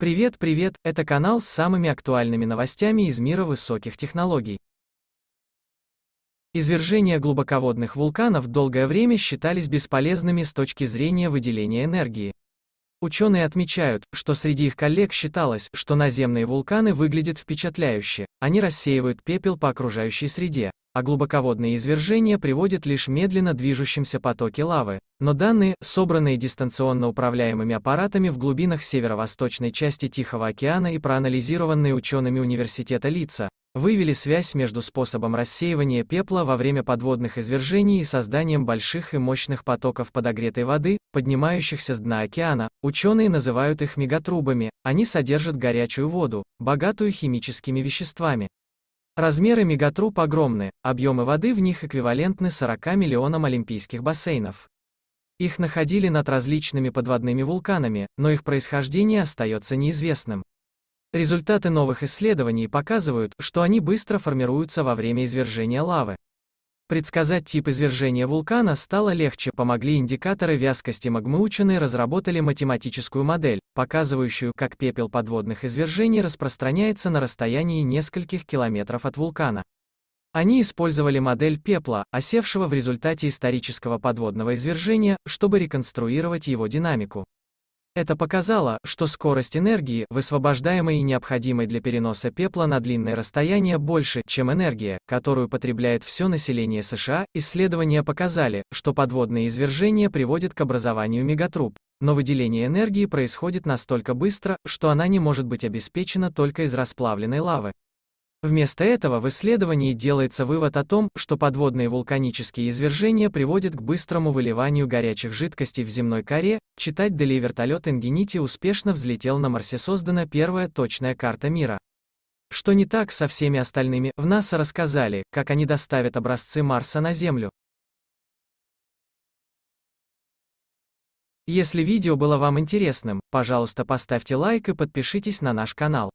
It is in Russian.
Привет, привет, это канал с самыми актуальными новостями из мира высоких технологий. Извержения глубоководных вулканов долгое время считались бесполезными с точки зрения выделения энергии. Ученые отмечают, что среди их коллег считалось, что наземные вулканы выглядят впечатляюще, они рассеивают пепел по окружающей среде, а глубоководные извержения приводят лишь медленно движущимся потоки лавы, но данные, собранные дистанционно управляемыми аппаратами в глубинах северо-восточной части Тихого океана и проанализированные учеными университета лица, вывели связь между способом рассеивания пепла во время подводных извержений и созданием больших и мощных потоков подогретой воды, поднимающихся с дна океана. Ученые называют их мегатрубами, они содержат горячую воду, богатую химическими веществами. Размеры мегатруб огромны, объемы воды в них эквивалентны 40 миллионам олимпийских бассейнов. Их находили над различными подводными вулканами, но их происхождение остается неизвестным. Результаты новых исследований показывают, что они быстро формируются во время извержения лавы. Предсказать тип извержения вулкана стало легче, помогли индикаторы вязкости магмы ученые разработали математическую модель, показывающую, как пепел подводных извержений распространяется на расстоянии нескольких километров от вулкана. Они использовали модель пепла, осевшего в результате исторического подводного извержения, чтобы реконструировать его динамику. Это показало, что скорость энергии, высвобождаемой и необходимой для переноса пепла на длинное расстояние, больше, чем энергия, которую потребляет все население США. Исследования показали, что подводные извержения приводят к образованию мегатруб, но выделение энергии происходит настолько быстро, что она не может быть обеспечена только из расплавленной лавы. Вместо этого в исследовании делается вывод о том, что подводные вулканические извержения приводят к быстрому выливанию горячих жидкостей в земной коре, читать Дели вертолет Ингенити успешно взлетел на Марсе создана первая точная карта мира. Что не так со всеми остальными, в НАСА рассказали, как они доставят образцы Марса на Землю. Если видео было вам интересным, пожалуйста поставьте лайк и подпишитесь на наш канал.